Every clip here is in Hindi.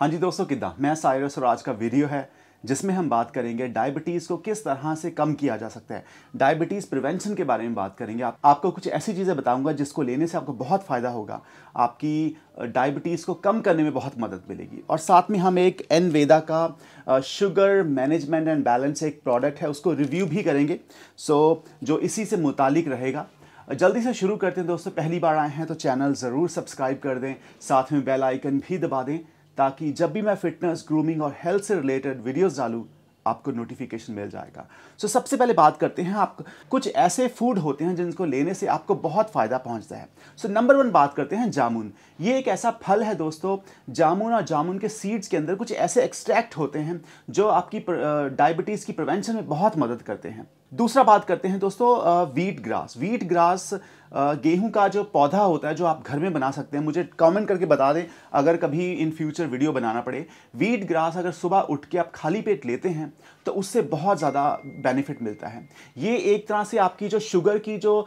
हाँ जी दोस्तों किदा मैं साइरस और आज का वीडियो है जिसमें हम बात करेंगे डायबिटीज़ को किस तरह से कम किया जा सकता है डायबिटीज़ प्रिवेंशन के बारे में बात करेंगे आप, आपको कुछ ऐसी चीज़ें बताऊंगा जिसको लेने से आपको बहुत फ़ायदा होगा आपकी डायबिटीज़ को कम करने में बहुत मदद मिलेगी और साथ में हम एक एन वेदा का शुगर मैनेजमेंट एंड बैलेंस एक प्रोडक्ट है उसको रिव्यू भी करेंगे सो जो इसी से मुतालिक रहेगा जल्दी से शुरू करते हैं दोस्तों पहली बार आए हैं तो चैनल ज़रूर सब्सक्राइब कर दें साथ में बेल आइकन भी दबा दें ताकि जब भी मैं फिटनेस ग्रूमिंग और हेल्थ से रिलेटेड वीडियोस डालूँ आपको नोटिफिकेशन मिल जाएगा सो so, सबसे पहले बात करते हैं आप कुछ ऐसे फूड होते हैं जिनको लेने से आपको बहुत फ़ायदा पहुंचता है सो नंबर वन बात करते हैं जामुन ये एक ऐसा फल है दोस्तों जामुन और जामुन के सीड्स के अंदर कुछ ऐसे एक्सट्रैक्ट होते हैं जो आपकी डायबिटीज़ की प्रिवेंशन में बहुत मदद करते हैं दूसरा बात करते हैं दोस्तों वीट ग्रास वीट ग्रास गेहूं का जो पौधा होता है जो आप घर में बना सकते हैं मुझे कमेंट करके बता दें अगर कभी इन फ्यूचर वीडियो बनाना पड़े वीट ग्रास अगर सुबह उठ के आप खाली पेट लेते हैं तो उससे बहुत ज़्यादा बेनिफिट मिलता है ये एक तरह से आपकी जो शुगर की जो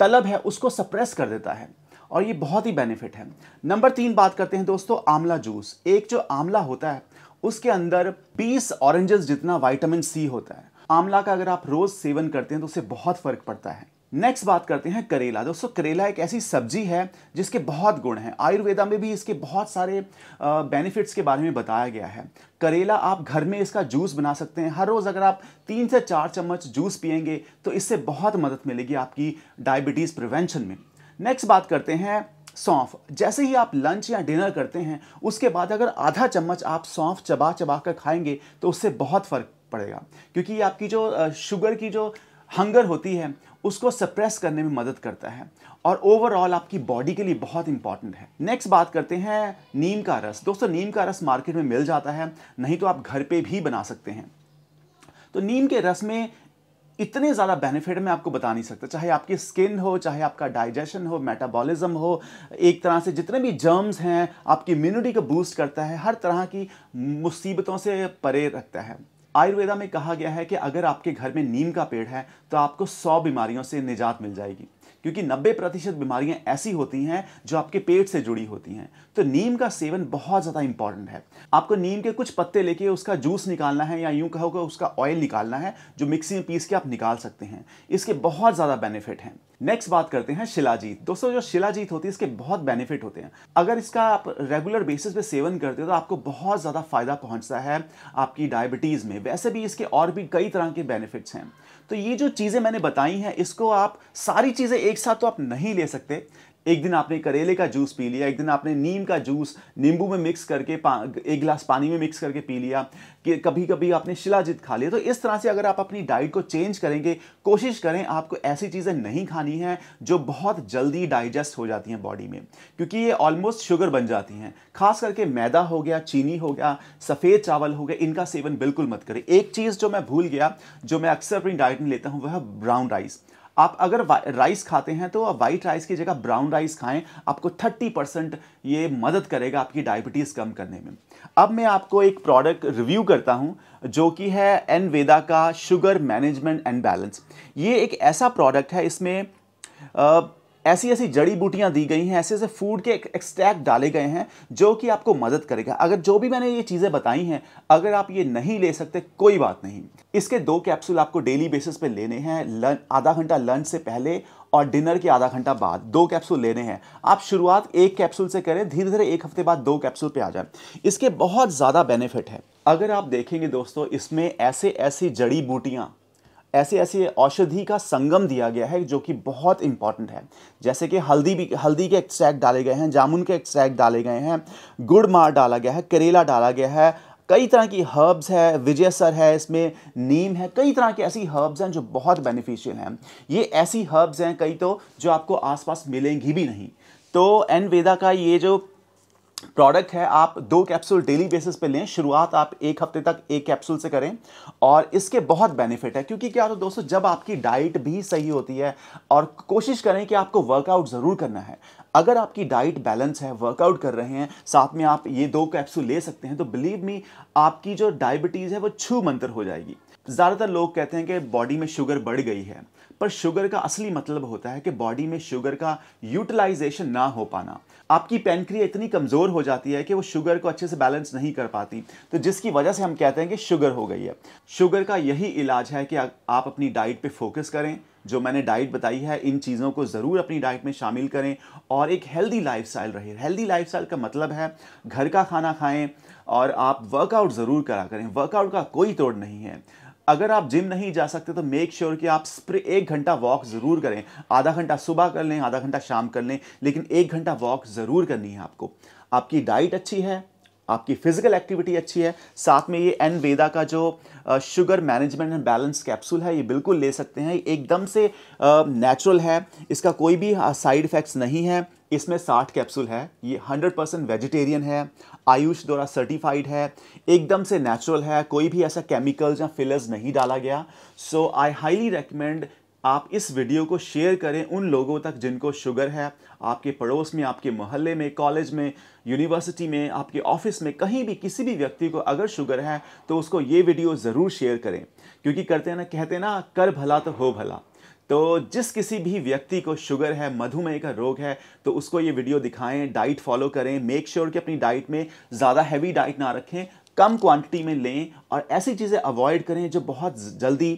तलब है उसको सप्रेस कर देता है और ये बहुत ही बेनिफिट है नंबर तीन बात करते हैं दोस्तों आंवला जूस एक जो आंवला होता है उसके अंदर 20 ऑरेंजेस जितना वाइटामिन सी होता है आंवला का अगर आप रोज सेवन करते हैं तो उससे बहुत फर्क पड़ता है नेक्स्ट बात करते हैं करेला दोस्तों करेला एक ऐसी सब्जी है जिसके बहुत गुण हैं आयुर्वेदा में भी इसके बहुत सारे बेनिफिट्स के बारे में बताया गया है करेला आप घर में इसका जूस बना सकते हैं हर रोज़ अगर आप तीन से चार चम्मच जूस पियेंगे तो इससे बहुत मदद मिलेगी आपकी डायबिटीज़ प्रिवेंशन में नेक्स्ट बात करते हैं सौंफ जैसे ही आप लंच या डिनर करते हैं उसके बाद अगर आधा चम्मच आप सौंफ चबा चबा कर खाएंगे तो उससे बहुत फ़र्क पड़ेगा क्योंकि ये आपकी जो शुगर की जो हंगर होती है उसको सप्रेस करने में मदद करता है और ओवरऑल आपकी बॉडी के लिए बहुत इंपॉर्टेंट है नेक्स्ट बात करते हैं नीम का रस दोस्तों नीम का रस मार्केट में मिल जाता है नहीं तो आप घर पे भी बना सकते हैं तो नीम के रस में इतने ज़्यादा बेनिफिट मैं आपको बता नहीं सकता चाहे आपकी स्किन हो चाहे आपका डाइजेशन हो मेटाबॉलिज्म हो एक तरह से जितने भी जर्म्स हैं आपकी इम्यूनिटी को बूस्ट करता है हर तरह की मुसीबतों से परे रखता है आयुर्वेदा में कहा गया है कि अगर आपके घर में नीम का पेड़ है तो आपको सौ बीमारियों से निजात मिल जाएगी क्योंकि 90 प्रतिशत बीमारियाँ ऐसी होती हैं जो आपके पेट से जुड़ी होती हैं तो नीम का सेवन बहुत ज़्यादा इंपॉर्टेंट है आपको नीम के कुछ पत्ते लेके उसका जूस निकालना है या यूँ कहो कि उसका ऑयल निकालना है जो मिक्सी में पीस के आप निकाल सकते हैं इसके बहुत ज़्यादा बेनिफिट हैं नेक्स्ट बात करते हैं शिलाजीत दोस्तों जो शिलाजीत होती है इसके बहुत बेनिफिट होते हैं अगर इसका आप रेगुलर बेसिस पे सेवन करते हो तो आपको बहुत ज़्यादा फायदा पहुंचता है आपकी डायबिटीज़ में वैसे भी इसके और भी कई तरह के बेनिफिट्स हैं तो ये जो चीज़ें मैंने बताई हैं इसको आप सारी चीज़ें एक साथ तो आप नहीं ले सकते एक दिन आपने करेले का जूस पी लिया एक दिन आपने नीम का जूस नींबू में मिक्स करके एक गिलास पानी में मिक्स करके पी लिया कि कभी कभी आपने शिलाजित खा लिया तो इस तरह से अगर आप अपनी डाइट को चेंज करेंगे कोशिश करें आपको ऐसी चीज़ें नहीं खानी हैं जो बहुत जल्दी डाइजेस्ट हो जाती हैं बॉडी में क्योंकि ये ऑलमोस्ट शुगर बन जाती हैं खास करके मैदा हो गया चीनी हो गया सफ़ेद चावल हो गया इनका सेवन बिल्कुल मत करें एक चीज़ जो मैं भूल गया जो मैं अक्सर अपनी डाइट में लेता हूँ वह ब्राउन राइस आप अगर राइस खाते हैं तो आप वाइट राइस की जगह ब्राउन राइस खाएं आपको 30 परसेंट ये मदद करेगा आपकी डायबिटीज़ कम करने में अब मैं आपको एक प्रोडक्ट रिव्यू करता हूं जो कि है एन वेदा का शुगर मैनेजमेंट एंड बैलेंस ये एक ऐसा प्रोडक्ट है इसमें ऐसी ऐसी जड़ी बूटियाँ दी गई हैं ऐसे ऐसे फूड के एक्सट्रैक्ट डाले गए हैं जो कि आपको मदद करेगा अगर जो भी मैंने ये चीज़ें बताई हैं अगर आप ये नहीं ले सकते कोई बात नहीं इसके दो कैप्सूल आपको डेली बेसिस पे लेने हैं आधा घंटा लंच से पहले और डिनर के आधा घंटा बाद दो कैप्सूल लेने हैं आप शुरुआत एक कैप्सूल से करें धीरे धीरे एक हफ्ते बाद दो कैप्सूल पे आ जाए इसके बहुत ज़्यादा बेनिफिट है अगर आप देखेंगे दोस्तों इसमें ऐसे ऐसी जड़ी बूटियाँ ऐसे ऐसे औषधि का संगम दिया गया है जो कि बहुत इंपॉर्टेंट है जैसे कि हल्दी भी हल्दी के एक्सट्रैक्ट डाले गए हैं जामुन के एक्सट्रैक्ट डाले गए हैं गुड़ मार डाला गया है करेला डाला गया है कई तरह की हर्ब्स है विजय सर है इसमें नीम है कई तरह के ऐसी हर्ब्स हैं जो बहुत बेनिफिशियल हैं ये ऐसी हर्ब्स हैं कई तो जो आपको आसपास मिलेंगी भी नहीं तो एन वेदा का ये जो प्रोडक्ट है आप दो कैप्सूल डेली बेसिस पे लें शुरुआत आप एक हफ्ते तक एक कैप्सूल से करें और इसके बहुत बेनिफिट है क्योंकि क्या होता है दोस्तों जब आपकी डाइट भी सही होती है और कोशिश करें कि आपको वर्कआउट ज़रूर करना है अगर आपकी डाइट बैलेंस है वर्कआउट कर रहे हैं साथ में आप ये दो कैप्सूल ले सकते हैं तो बिलीव मी आपकी जो डायबिटीज़ है वो छू मंतर हो जाएगी ज़्यादातर लोग कहते हैं कि बॉडी में शुगर बढ़ गई है पर शुगर का असली मतलब होता है कि बॉडी में शुगर का यूटिलाइजेशन ना हो पाना आपकी पेनक्रिया इतनी कमज़ोर हो जाती है कि वो शुगर को अच्छे से बैलेंस नहीं कर पाती तो जिसकी वजह से हम कहते हैं कि शुगर हो गई है शुगर का यही इलाज है कि आप अपनी डाइट पे फोकस करें जो मैंने डाइट बताई है इन चीज़ों को ज़रूर अपनी डाइट में शामिल करें और एक हेल्दी लाइफस्टाइल रहे हेल्दी लाइफस्टाइल का मतलब है घर का खाना खाएं और आप वर्कआउट ज़रूर करा करें वर्कआउट का कोई तोड़ नहीं है अगर आप जिम नहीं जा सकते तो मेक श्योर sure कि आप स्प्रे एक घंटा वॉक ज़रूर करें आधा घंटा सुबह कर लें आधा घंटा शाम कर लें लेकिन एक घंटा वॉक ज़रूर करनी है आपको आपकी डाइट अच्छी है आपकी फिजिकल एक्टिविटी अच्छी है साथ में ये एन वेदा का जो sugar management and balance capsule है ये बिल्कुल ले सकते हैं एकदम से नेचुरल है इसका कोई भी साइड इफ़ेक्ट्स नहीं है इसमें साठ कैप्सूल है ये हंड्रेड परसेंट वेजिटेरियन है आयुष द्वारा सर्टिफाइड है एकदम से नेचुरल है कोई भी ऐसा केमिकल्स या फिलर्स नहीं डाला गया सो आई हाईली रिकमेंड आप इस वीडियो को शेयर करें उन लोगों तक जिनको शुगर है आपके पड़ोस में आपके मोहल्ले में कॉलेज में यूनिवर्सिटी में आपके ऑफिस में कहीं भी किसी भी व्यक्ति को अगर शुगर है तो उसको ये वीडियो ज़रूर शेयर करें क्योंकि करते हैं ना कहते ना कर भला तो हो भला तो जिस किसी भी व्यक्ति को शुगर है मधुमेह का रोग है तो उसको ये वीडियो दिखाएं डाइट फॉलो करें मेक श्योर sure कि अपनी डाइट में ज़्यादा हैवी डाइट ना रखें कम क्वांटिटी में लें और ऐसी चीज़ें अवॉइड करें जो बहुत जल्दी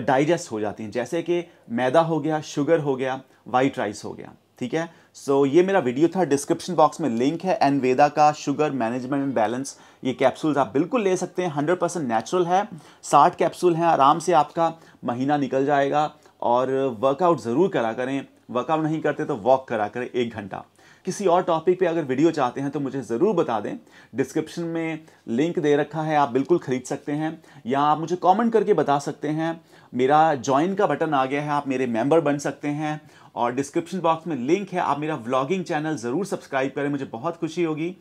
डाइजेस्ट हो जाती हैं जैसे कि मैदा हो गया शुगर हो गया वाइट राइस हो गया ठीक है सो so, ये मेरा वीडियो था डिस्क्रिप्शन बॉक्स में लिंक है एनवेदा का शुगर मैनेजमेंट एंड बैलेंस ये कैप्सूल्स आप बिल्कुल ले सकते हैं हंड्रेड परसेंट नेचुरल है साठ कैप्सूल हैं आराम से आपका महीना निकल जाएगा और वर्कआउट ज़रूर करा करें वर्कआउट नहीं करते तो वॉक करा करें एक घंटा किसी और टॉपिक पे अगर वीडियो चाहते हैं तो मुझे ज़रूर बता दें डिस्क्रिप्शन में लिंक दे रखा है आप बिल्कुल ख़रीद सकते हैं या आप मुझे कमेंट करके बता सकते हैं मेरा ज्वाइन का बटन आ गया है आप मेरे मेंबर बन सकते हैं और डिस्क्रिप्शन बॉक्स में लिंक है आप मेरा व्लॉगिंग चैनल ज़रूर सब्सक्राइब करें मुझे बहुत खुशी होगी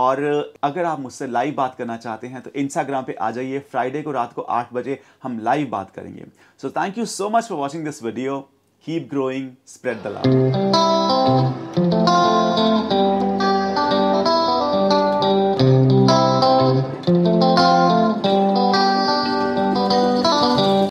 और अगर आप मुझसे लाइव बात करना चाहते हैं तो इंस्टाग्राम पे आ जाइए फ्राइडे को रात को आठ बजे हम लाइव बात करेंगे so thank you so much for watching this video keep growing spread the love